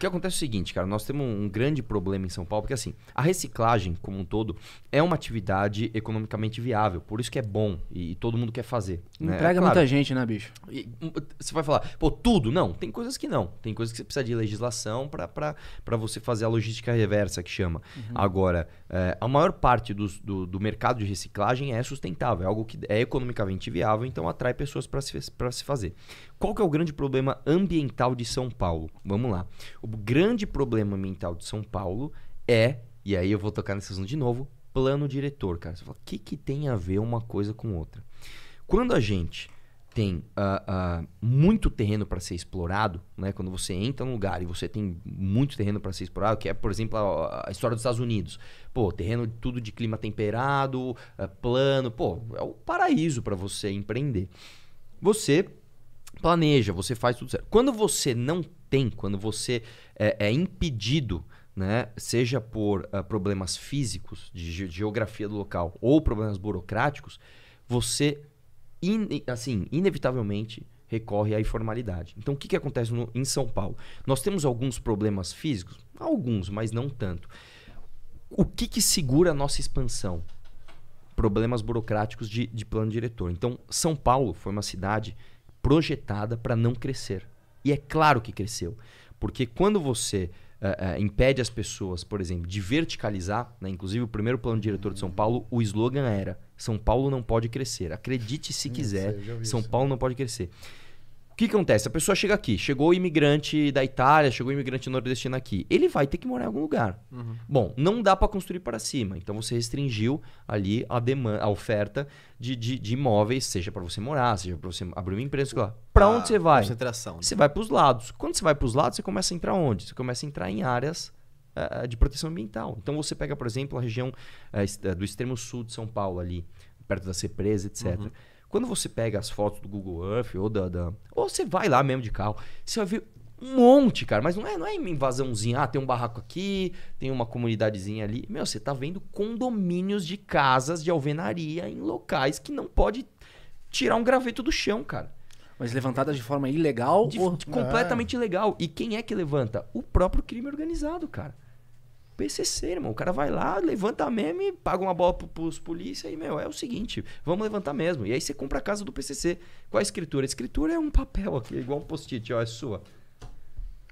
que acontece é o seguinte, cara, nós temos um grande problema em São Paulo, porque assim, a reciclagem como um todo é uma atividade economicamente viável, por isso que é bom e, e todo mundo quer fazer. Né? É emprega é claro, muita gente, né, bicho? E, você vai falar, pô, tudo? Não, tem coisas que não. Tem coisas que você precisa de legislação para você fazer a logística reversa, que chama. Uhum. Agora, é, a maior parte dos, do, do mercado de reciclagem é sustentável, é algo que é economicamente viável, então atrai pessoas para se, pra se fazer. Qual que é o grande problema ambiental de São Paulo? Vamos lá. O grande problema mental de São Paulo é, e aí eu vou tocar nesse assunto de novo, plano diretor, cara. Você fala, o que, que tem a ver uma coisa com outra? Quando a gente tem uh, uh, muito terreno para ser explorado, né? Quando você entra num lugar e você tem muito terreno para ser explorado, que é, por exemplo, a, a, história dos Estados Unidos. Pô, terreno tudo de clima temperado, uh, plano, pô, é o paraíso para você empreender. Você planeja, você faz tudo certo. Quando você não tem, quando você é, é impedido, né, seja por uh, problemas físicos, de geografia do local, ou problemas burocráticos, você, in, assim, inevitavelmente recorre à informalidade. Então, o que, que acontece no, em São Paulo? Nós temos alguns problemas físicos? Alguns, mas não tanto. O que, que segura a nossa expansão? Problemas burocráticos de, de plano diretor. Então, São Paulo foi uma cidade projetada para não crescer. E é claro que cresceu. Porque quando você uh, uh, impede as pessoas, por exemplo, de verticalizar, né? inclusive o primeiro plano diretor de São Paulo, o slogan era: São Paulo não pode crescer. Acredite se hum, quiser, São Paulo não pode crescer que, que acontece? A pessoa chega aqui, chegou imigrante da Itália, chegou imigrante nordestino aqui. Ele vai ter que morar em algum lugar. Uhum. Bom, não dá para construir para cima. Então você restringiu ali a demanda, a oferta de, de, de imóveis, seja para você morar, seja para você abrir uma empresa. Para onde ah, você vai? Concentração. Né? Você vai para os lados. Quando você vai para os lados, você começa a entrar onde? Você começa a entrar em áreas uh, de proteção ambiental. Então você pega, por exemplo, a região uh, do extremo sul de São Paulo ali, perto da Cepresa, etc. Uhum quando você pega as fotos do Google Earth ou da, da. Ou você vai lá mesmo de carro, você vai ver um monte, cara. Mas não é, não é invasãozinha. Ah, tem um barraco aqui, tem uma comunidadezinha ali. Meu, você tá vendo condomínios de casas de alvenaria em locais que não pode tirar um graveto do chão, cara. Mas levantadas de forma ilegal? De, ou... Completamente ah. ilegal. E quem é que levanta? O próprio crime organizado, cara. PCC, irmão. O cara vai lá, levanta mesmo e paga uma bola para pros polícias. e, meu, é o seguinte, vamos levantar mesmo. E aí você compra a casa do PCC. Qual a escritura? A escritura é um papel aqui, é igual um post-it, ó, é sua.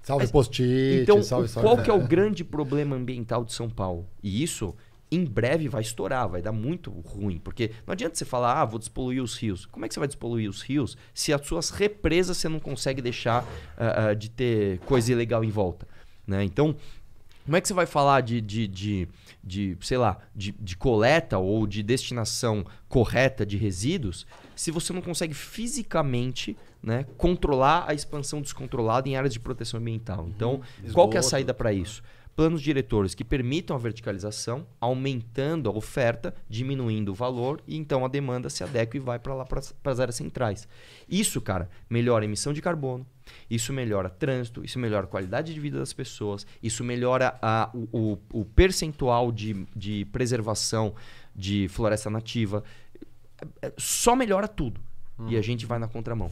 Salve post-it, então, salve, salve. Qual que é o grande problema ambiental de São Paulo? E isso em breve vai estourar, vai dar muito ruim. Porque não adianta você falar, ah, vou despoluir os rios. Como é que você vai despoluir os rios se as suas represas você não consegue deixar uh, uh, de ter coisa ilegal em volta? Né? Então, como é que você vai falar de, de, de, de sei lá, de, de coleta ou de destinação correta de resíduos se você não consegue fisicamente né, controlar a expansão descontrolada em áreas de proteção ambiental? Então, Esgoto. Uhum. qual que é a saída para isso? planos diretores que permitam a verticalização, aumentando a oferta, diminuindo o valor, e então a demanda se adequa e vai para lá para as áreas centrais. Isso, cara, melhora a emissão de carbono, isso melhora trânsito, isso melhora a qualidade de vida das pessoas, isso melhora a, o, o, o percentual de, de preservação de floresta nativa, é, é, só melhora tudo. E a uhum. gente vai na contramão.